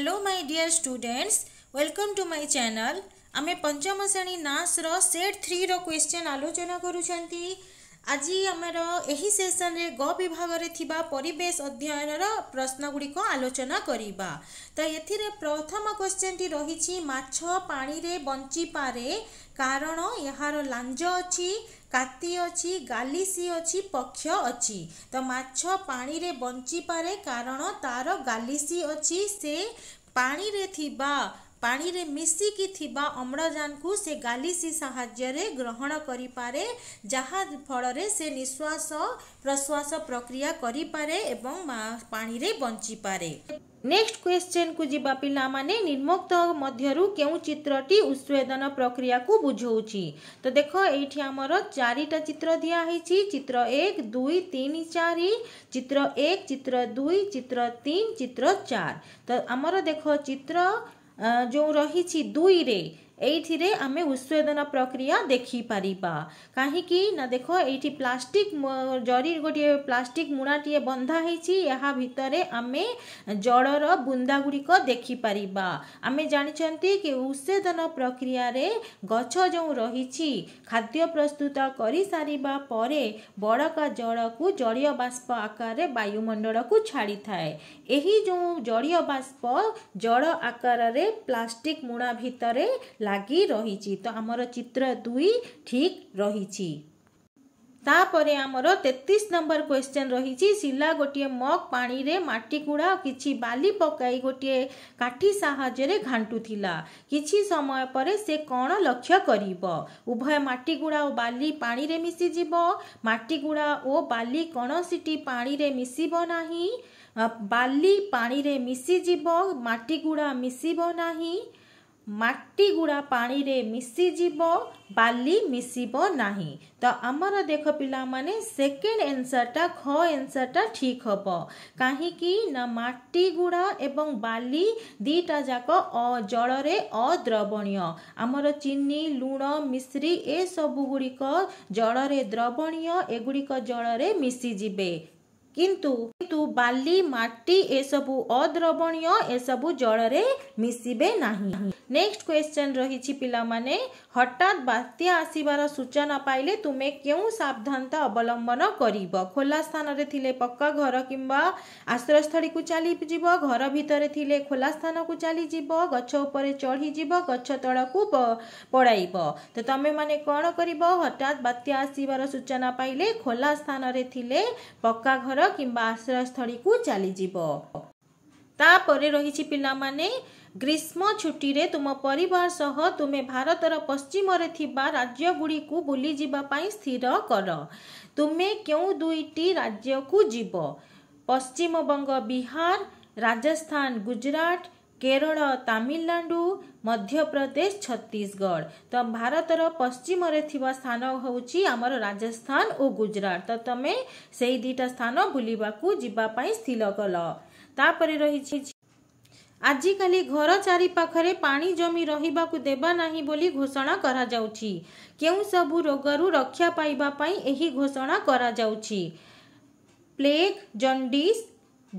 hello my dear students welcome to my channel आम पंचम श्रेणी नास रेट थ्री रो क्वेश्चन आलोचना करूछंती ଆଜି ଆମର ଏହି ସେସନରେ ଗ ବିଭାଗରେ ଥିବା ପରିବେଶ ଅଧ୍ୟୟନର ପ୍ରଶ୍ନ ଗୁଡ଼ିକ ଆଲୋଚନା କରିବା ତ ଏଥିରେ ପ୍ରଥମ କ୍ୱେଶ୍ଚେନ୍ଟି ରହିଛି ମାଛ ପାଣିରେ ବଞ୍ଚିପାରେ କାରଣ ଏହାର ଲାଞ୍ଜ ଅଛି କାତି ଅଛି ଗାଲିସି ଅଛି ପକ୍ଷ ଅଛି ତ ମାଛ ପାଣିରେ ବଞ୍ଚିପାରେ କାରଣ ତାର ଗାଲିସି ଅଛି ସେ ପାଣିରେ ଥିବା पानी रे मिसी थिबा अम्लजान को से गालीसी साहाज्य रे ग्रहण करी पारे जहाँ फल से निश्वास प्रश्वास प्रक्रिया करी पारे एवं पानी रे बंची पारे नेक्स्ट क्वेश्चन को जी पाने निर्मुक्त मध्य क्यों चित्रटी उच्छेदन प्रक्रिया को बुझौती तो देख ये आमर चार चित्र दिखाई चित्र एक दुई तीन चार चित्र एक चित्र दुई चित्र तीन चित्र चार तो आमर देख चित्र जों ରହିଛି ଦୁଇରେ এইটিরে ଆମେ ଉତ୍ସେଦନ ପ୍ରକ୍ରିୟା ଦେଖିପାରିବା କାହିଁକି ନା ଦେଖ ଏଇଠି ପ୍ଲାଷ୍ଟିକ୍ ଜରି ଗୋଟିଏ ପ୍ଲାଷ୍ଟିକ୍ ମୁଣାଟିଏ ବନ୍ଧା ହେଇଛି ଏହା ଭିତରେ ଆମେ ଜଳର ବୁନ୍ଦାଗୁଡ଼ିକ ଦେଖିପାରିବା ଆମେ ଜାଣିଛନ୍ତି କି ଉତ୍ସେଦନ ପ୍ରକ୍ରିୟାରେ ଗଛ ଯେଉଁ ରହିଛି ଖାଦ୍ୟ ପ୍ରସ୍ତୁତ କରିସାରିବା ପରେ ବଳକା ଜଳକୁ ଜଳୀୟ ବାଷ୍ପ ଆକାରରେ ବାୟୁମଣ୍ଡଳକୁ ଛାଡ଼ିଥାଏ ଏହି ଯେଉଁ ଜଳୀୟ ବାଷ୍ପ ଜଳ ଆକାରରେ ପ୍ଲାଷ୍ଟିକ୍ ମୁଣା ଭିତରେ ଲାଗି ରହିଛି ତ ଆମର ଚିତ୍ର ଦୁଇ ଠିକ୍ ରହିଛି ତାପରେ ଆମର ତେତିଶ ନମ୍ବର କ୍ୱେଶ୍ଚନ୍ ରହିଛି ଶିଲା ଗୋଟିଏ ମଗ୍ ପାଣିରେ ମାଟି କୁଡ଼ା କିଛି ବାଲି ପକାଇ ଗୋଟିଏ କାଠି ସାହାଯ୍ୟରେ ଘାଣ୍ଟୁଥିଲା କିଛି ସମୟ ପରେ ସେ କ'ଣ ଲକ୍ଷ୍ୟ କରିବ ଉଭୟ ମାଟି ଗୁଡ଼ା ଓ ବାଲି ପାଣିରେ ମିଶିଯିବ ମାଟି ଗୁଡ଼ା ଓ ବାଲି କୌଣସିଟି ପାଣିରେ ମିଶିବ ନାହିଁ ବାଲି ପାଣିରେ ମିଶିଯିବ ମାଟି ଗୁଡ଼ା ମିଶିବ ନାହିଁ ମାଟି ଗୁଡ଼ା ପାଣିରେ ମିଶିଯିବ ବାଲି ମିଶିବ ନାହିଁ ତ ଆମର ଦେଖ ପିଲାମାନେ ସେକେଣ୍ଡ ଏନ୍ସର୍ଟା ଖ ଏନ୍ସର୍ଟା ଠିକ୍ ହେବ କାହିଁକି ନା ମାଟି ଗୁଡ଼ା ଏବଂ ବାଲି ଦୁଇଟା ଯାକ ଜଳରେ ଅଦ୍ରବଣୀୟ ଆମର ଚିନି ଲୁଣ ମିଶ୍ରି ଏସବୁ ଗୁଡ଼ିକ ଜଳରେ ଦ୍ରବଣୀୟ ଏଗୁଡ଼ିକ ଜଳରେ ମିଶିଯିବେ किंतु किंतु बाली माटी एसबु अद्रवणीय एसबु जलरे मिसिबे नाही नेक्स्ट क्वेश्चन रहिछि पिला माने हटात बात्या आसीबार सूचना पाइले तुमे केउ सावधानता अवलंबन करिवो खोला स्थान रे थिले पक्का घर किंबा आश्रय स्थली कु चली जिवो घर भितरे थिले खोला स्थान कु चली जिवो गच्छ उपरे चढ़ी जिवो गच्छ तळा कु पड़ाइबो तो तमे माने कोन करिवो हटात बात्या आसीबार सूचना पाइले खोला स्थान रे थिले पक्का घर किंबा आश्रय स्थली कु चाली जीव रही छि ग्रीष्म छुटी रे तुम परिवार सहु तुमे भारत र पश्चिम राज्य गुडी कु बोली जिबा पई स्थिर कर तुमे क्यों दुईटी राज्य कु जीव पश्चिम बङ बिहार राजस्थान गुजरात के तमिनाडु मध्यप्रदेश छशगढ त भारत र पश्चिम ठुलो स्थान हौ चाहिँ आम राजस्थान गुजराट त तम सही दुईटा स्थान बुलि स्थिर कल त आजकल घर चारिपाले पा जमिरहेको दबाना घोषणा केही सब रोगहरू रक्षा पैसा घोषणा गरा प्लेग जन्डिस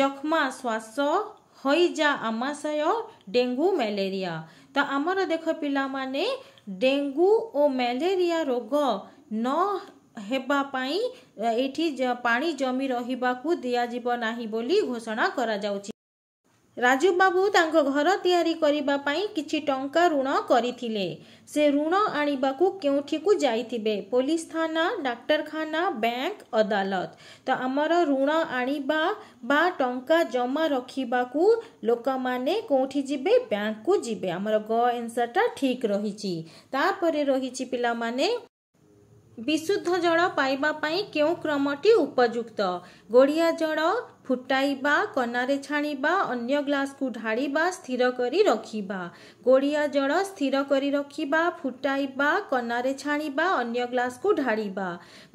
ज्मा श्वास ହଇଜା ଆମାଶୟ ଡେଙ୍ଗୁ ମ୍ୟାଲେରିଆ ତ ଆମର ଦେଖ ପିଲାମାନେ ଡେଙ୍ଗୁ ଓ ମ୍ୟାଲେରିଆ ରୋଗ ନ ହେବା ପାଇଁ ଏଇଠି ପାଣି ଜମି ରହିବାକୁ ଦିଆଯିବ ନାହିଁ ବୋଲି ଘୋଷଣା କରାଯାଉଛି ରାଜୁବାବୁ ତାଙ୍କ ଘର ତିଆରି କରିବା ପାଇଁ କିଛି ଟଙ୍କା ଋଣ କରିଥିଲେ ସେ ଋଣ ଆଣିବାକୁ କେଉଁଠିକୁ ଯାଇଥିବେ ପୋଲିସ ଥାନା ଡାକ୍ତରଖାନା ବ୍ୟାଙ୍କ ଅଦାଲତ ତ ଆମର ଋଣ ଆଣିବା ବା ଟଙ୍କା ଜମା ରଖିବାକୁ ଲୋକମାନେ କେଉଁଠି ଯିବେ ବ୍ୟାଙ୍କକୁ ଯିବେ ଆମର ଗ ଏନ୍ସରଟା ଠିକ୍ ରହିଛି ତାପରେ ରହିଛି ପିଲାମାନେ ବିଶୁଦ୍ଧ ଜଳ ପାଇବା ପାଇଁ କେଉଁ କ୍ରମଟି ଉପଯୁକ୍ତ ଗୋଡ଼ିଆ ଜଳ ଫୁଟାଇବା କନାରେ ଛାଣିବା ଅନ୍ୟ ଗ୍ଲାସ୍କୁ ଢାଳିବା ସ୍ଥିର କରି ରଖିବା ଗୋଡ଼ିଆ ଜଳ ସ୍ଥିର କରି ରଖିବା ଫୁଟାଇବା କନାରେ ଛାଣିବା ଅନ୍ୟ ଗ୍ଲାସ୍କୁ ଢାଳିବା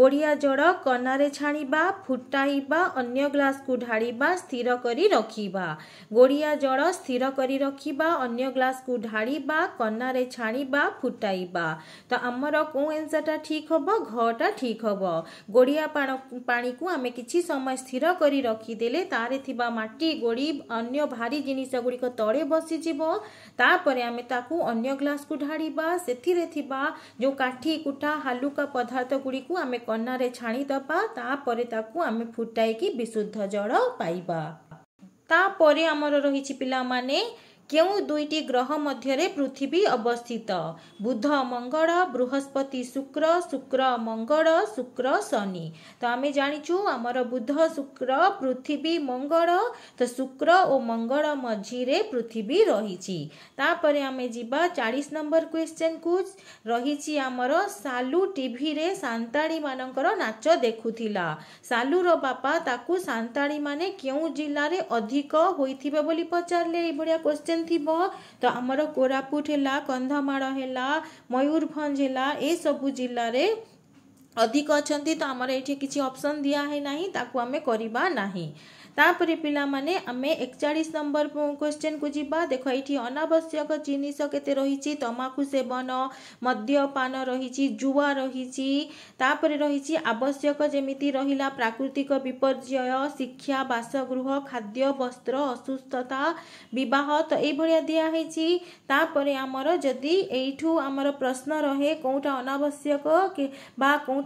ଗୋଡ଼ିଆ ଜଳ କନାରେ ଛାଣିବା ଫୁଟାଇବା ଅନ୍ୟ ଗ୍ଲାସ୍କୁ ଢାଳିବା ସ୍ଥିର କରି ରଖିବା ଗୋଡ଼ିଆ ଜଳ ସ୍ଥିର କରି ରଖିବା ଅନ୍ୟ ଗ୍ଲାସ୍କୁ ଢାଳିବା କନାରେ ଛାଣିବା ଫୁଟାଇବା ତ ଆମର କେଉଁ ଏନ୍ସରଟା ଠିକ୍ ହେବ ଘଟା ଠିକ୍ ହେବ ଗୋଡ଼ିଆ ପାଣିକୁ ଆମେ କିଛି ସମୟ ସ୍ଥିର କରି ରଖି ଦେଇଦେଲେ ତାରେ ଥିବା ମାଟି ଗୋଡ଼ି ଅନ୍ୟ ଭାରି ଜିନିଷ ଗୁଡ଼ିକ ତଳେ ବସିଯିବ ତାପରେ ଆମେ ତାକୁ ଅନ୍ୟ ଗ୍ଲାସ୍କୁ ଢାଳିବା ସେଥିରେ ଥିବା ଯେଉଁ କାଠି କୁଟା ହାଲୁକା ପଦାର୍ଥ ଗୁଡ଼ିକୁ ଆମେ କନାରେ ଛାଣିଦେବା ତାପରେ ତାକୁ ଆମେ ଫୁଟାଇକି ବିଶୁଦ୍ଧ ଜଳ ପାଇବା ତାପରେ ଆମର ରହିଛି ପିଲାମାନେ କେଉଁ ଦୁଇଟି ଗ୍ରହ ମଧ୍ୟରେ ପୃଥିବୀ ଅବସ୍ଥିତ ବୁଧ ମଙ୍ଗଳ ବୃହସ୍ପତି ଶୁକ୍ର ଶୁକ୍ର ମଙ୍ଗଳ ଶୁକ୍ର ଶନି ତ ଆମେ ଜାଣିଛୁ ଆମର ବୁଧ ଶୁକ୍ର ପୃଥିବୀ ମଙ୍ଗଳ ତ ଶୁକ୍ର ଓ ମଙ୍ଗଳ ମଝିରେ ପୃଥିବୀ ରହିଛି ତାପରେ ଆମେ ଯିବା ଚାଳିଶ ନମ୍ବର କ୍ୱେଶ୍ଚନକୁ ରହିଛି ଆମର ସାଲୁ ଟିଭିରେ ସାନ୍ତାଳୀମାନଙ୍କର ନାଚ ଦେଖୁଥିଲା ସାଲୁର ବାପା ତାକୁ ସାନ୍ତାଳୀମାନେ କେଉଁ ଜିଲ୍ଲାରେ ଅଧିକ ହୋଇଥିବେ ବୋଲି ପଚାରିଲେ ଏଇଭଳିଆ କ୍ୱେଶ୍ଚେନ୍ ଷ୍ଟେସନ୍ ଥିବ ତ ଆମର କୋରାପୁଟ ହେଲା କନ୍ଧମାଳ ହେଲା ମୟୂରଭଞ୍ଜ ହେଲା ଏସବୁ ଜିଲ୍ଲାରେ ଅଧିକ ଅଛନ୍ତି ତ ଆମର ଏଇଠି କିଛି ଅପସନ୍ ଦିଆ ହେଇନାହିଁ ତାକୁ ଆମେ କରିବା ନାହିଁ ତାପରେ ପିଲାମାନେ ଆମେ ଏକଚାଳିଶ ନମ୍ବର କ୍ୱେଶ୍ଚନକୁ ଯିବା ଦେଖ ଏଇଠି ଅନାବଶ୍ୟକ ଜିନିଷ କେତେ ରହିଛି ତମାଖୁ ସେବନ ମଦ୍ୟପାନ ରହିଛି ଜୁଆ ରହିଛି ତାପରେ ରହିଛି ଆବଶ୍ୟକ ଯେମିତି ରହିଲା ପ୍ରାକୃତିକ ବିପର୍ଯ୍ୟୟ ଶିକ୍ଷା ବାସଗୃହ ଖାଦ୍ୟ ବସ୍ତ୍ର ଅସୁସ୍ଥତା ବିବାହ ତ ଏଇଭଳିଆ ଦିଆହେଇଛି ତାପରେ ଆମର ଯଦି ଏଇଠୁ ଆମର ପ୍ରଶ୍ନ ରହେ କେଉଁଟା ଅନାବଶ୍ୟକ ବା କେଉଁ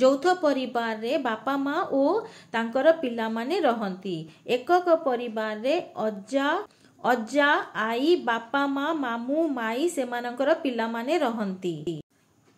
ଯୌଥ ପରିବାରରେ ବାପା ମା ଓ ତାଙ୍କର ପିଲାମାନେ ରହନ୍ତି ଏକକ ପରିବାରରେ ଅଜା ଅଜା ଆଈ ବାପା ମା ମାମୁଁ ମାଇଁ ସେମାନଙ୍କର ପିଲାମାନେ ରହନ୍ତି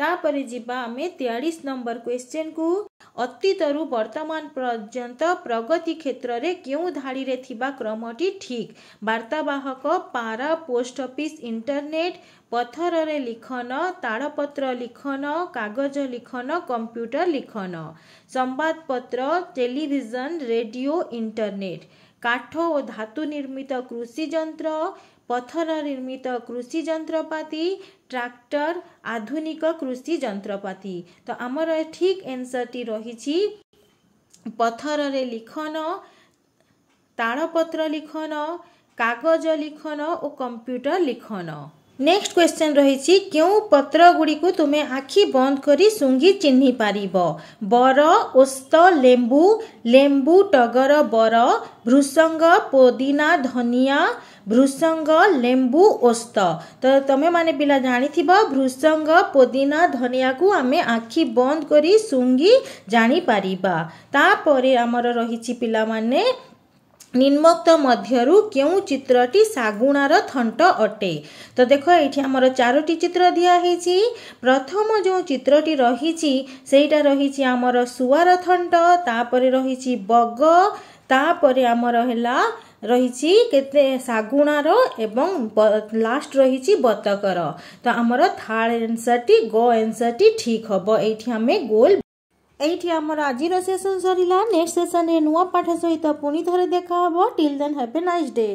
तपाईँ तेयालिस नम्बर क्वेसन कु अतीतर वर्तमान पर्यन्त प्रगति क्षेत्रले के धाडी क्रमटी ठिक वार्तावाहक पारा पोस्ट अफिस इन्टरनेट पथर लिखन ताड पत्र लिखन कागज लिखन कम्प्युटर लिखन सम्वादपत्र टेभिजन रेडियो इन्टरनेट काठ ओ धुनिमित कृषि ज ପଥର ନିର୍ମିତ କୃଷି ଯନ୍ତ୍ରପାତି ଟ୍ରାକ୍ଟର ଆଧୁନିକ କୃଷି ଯନ୍ତ୍ରପାତି ତ ଆମର ଠିକ୍ ଏନ୍ସରଟି ରହିଛି ପଥରରେ ଲିଖନ ତାଳପତ୍ର ଲିଖନ କାଗଜ ଲିଖନ ଓ କମ୍ପ୍ୟୁଟର ଲିଖନ ନେକ୍ସଟ କ୍ୱେଶ୍ଚନ୍ ରହିଛି କେଉଁ ପତ୍ରଗୁଡ଼ିକୁ ତୁମେ ଆଖି ବନ୍ଦ କରି ଶୁଙ୍ଘି ଚିହ୍ନି ପାରିବ ବର ଓସ୍ତ ଲେମ୍ବୁ ଲେମ୍ବୁ ଟଗର ବର ଭୃସଙ୍ଗ ପୋଦିନା ଧନିଆ ଭୃସଙ୍ଗ ଲେମ୍ବୁ ଓସ୍ତ ତ ତୁମେମାନେ ପିଲା ଜାଣିଥିବ ଭୃସଙ୍ଗ ପୋଦିନା ଧନିଆକୁ ଆମେ ଆଖି ବନ୍ଦ କରି ଶୁଙ୍ଘି ଜାଣିପାରିବା ତାପରେ ଆମର ରହିଛି ପିଲାମାନେ ନିମ୍ନୋକ୍ତ ମଧ୍ୟରୁ କେଉଁ ଚିତ୍ରଟି ଶାଗୁଣାର ଥଣ୍ଟ ଅଟେ ତ ଦେଖ ଏଇଠି ଆମର ଚାରୋଟି ଚିତ୍ର ଦିଆହେଇଛି ପ୍ରଥମ ଯେଉଁ ଚିତ୍ରଟି ରହିଛି ସେଇଟା ରହିଛି ଆମର ଶୁଆର ଥଣ୍ଟ ତାପରେ ରହିଛି ବଗ ତାପରେ ଆମର ହେଲା ରହିଛି କେତେ ଶାଗୁଣାର ଏବଂ ଲାଷ୍ଟ ରହିଛି ବତକର ତ ଆମର ଥାର୍ଡ଼ ଏନ୍ସର୍ଟି ଗୋ ଏନ୍ସର୍ଟି ଠିକ୍ ହେବ ଏଇଠି ଆମେ ଗୋଲ୍ এইটি আমার আজির সেসন সরিলা নেক্সট সেসন রে নূয়া পাঠ সহিত পুনি থরে দেখা হব till then have a nice day